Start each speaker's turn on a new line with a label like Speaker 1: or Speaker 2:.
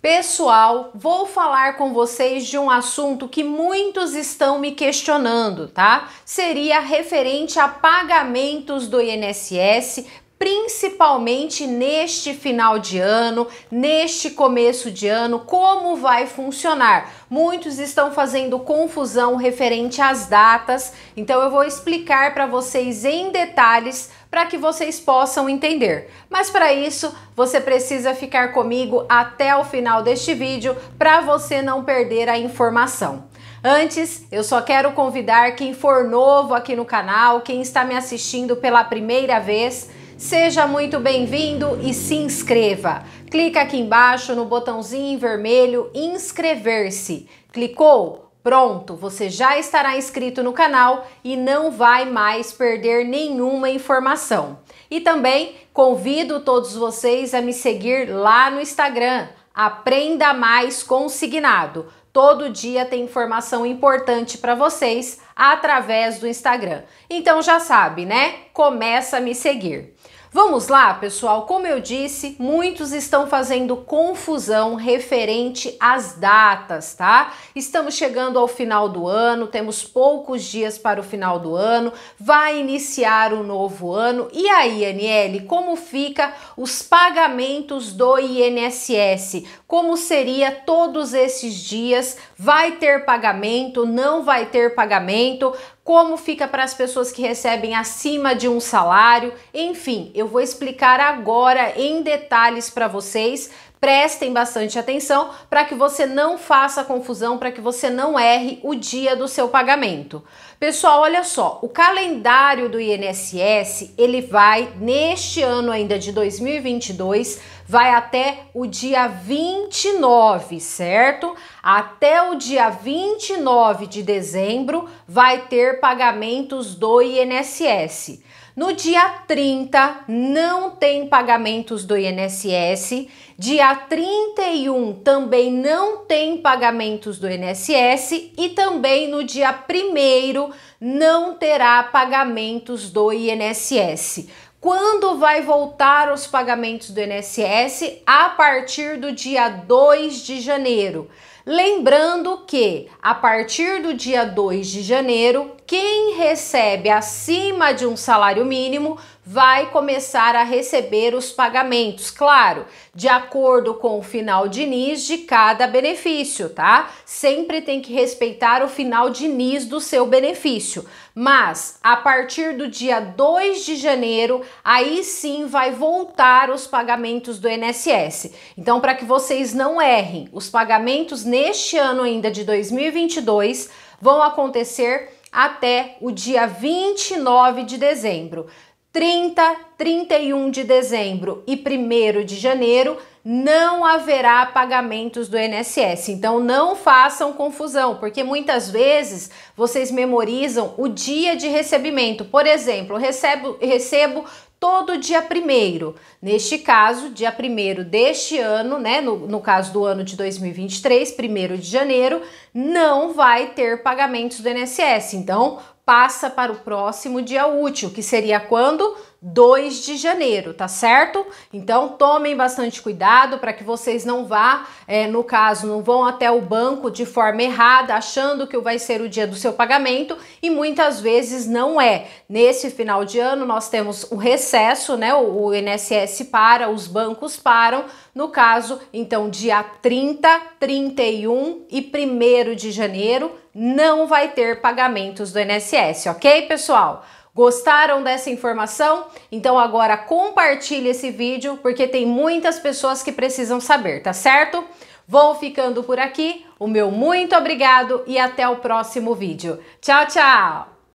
Speaker 1: Pessoal, vou falar com vocês de um assunto que muitos estão me questionando, tá? Seria referente a pagamentos do INSS principalmente neste final de ano, neste começo de ano, como vai funcionar. Muitos estão fazendo confusão referente às datas, então eu vou explicar para vocês em detalhes para que vocês possam entender. Mas para isso, você precisa ficar comigo até o final deste vídeo para você não perder a informação. Antes, eu só quero convidar quem for novo aqui no canal, quem está me assistindo pela primeira vez, Seja muito bem-vindo e se inscreva. Clica aqui embaixo no botãozinho vermelho inscrever-se. Clicou? Pronto, você já estará inscrito no canal e não vai mais perder nenhuma informação. E também convido todos vocês a me seguir lá no Instagram. Aprenda mais consignado. Todo dia tem informação importante para vocês através do Instagram. Então já sabe, né? Começa a me seguir. Vamos lá, pessoal. Como eu disse, muitos estão fazendo confusão referente às datas, tá? Estamos chegando ao final do ano, temos poucos dias para o final do ano, vai iniciar o um novo ano. E aí, Aniele, como fica os pagamentos do INSS? Como seria todos esses dias? Vai ter pagamento? Não vai ter pagamento? como fica para as pessoas que recebem acima de um salário, enfim, eu vou explicar agora em detalhes para vocês prestem bastante atenção para que você não faça confusão, para que você não erre o dia do seu pagamento. Pessoal, olha só, o calendário do INSS, ele vai neste ano ainda de 2022, vai até o dia 29, certo? Até o dia 29 de dezembro vai ter pagamentos do INSS. No dia 30 não tem pagamentos do INSS, dia 31 também não tem pagamentos do INSS e também no dia 1 não terá pagamentos do INSS. Quando vai voltar os pagamentos do INSS? A partir do dia 2 de janeiro. Lembrando que a partir do dia 2 de janeiro, quem recebe acima de um salário mínimo vai começar a receber os pagamentos, claro, de acordo com o final de NIS de cada benefício, tá? Sempre tem que respeitar o final de NIS do seu benefício. Mas a partir do dia 2 de janeiro, aí sim vai voltar os pagamentos do INSS. Então, para que vocês não errem, os pagamentos neste ano ainda de 2022 vão acontecer até o dia 29 de dezembro. 30, 31 de dezembro e 1 de janeiro não haverá pagamentos do INSS. Então não façam confusão, porque muitas vezes vocês memorizam o dia de recebimento. Por exemplo, recebo, recebo todo dia primeiro. Neste caso, dia primeiro deste ano, né? No, no caso do ano de 2023, primeiro de janeiro, não vai ter pagamentos do INSS. Então, passa para o próximo dia útil, que seria quando? 2 de janeiro, tá certo? Então tomem bastante cuidado para que vocês não vá, é, no caso, não vão até o banco de forma errada, achando que vai ser o dia do seu pagamento e muitas vezes não é. Nesse final de ano nós temos o recesso, né? O, o INSS para, os bancos param. No caso, então, dia 30, 31 e 1 de janeiro não vai ter pagamentos do INSS, ok, pessoal? Gostaram dessa informação? Então agora compartilhe esse vídeo porque tem muitas pessoas que precisam saber, tá certo? Vou ficando por aqui. O meu muito obrigado e até o próximo vídeo. Tchau, tchau!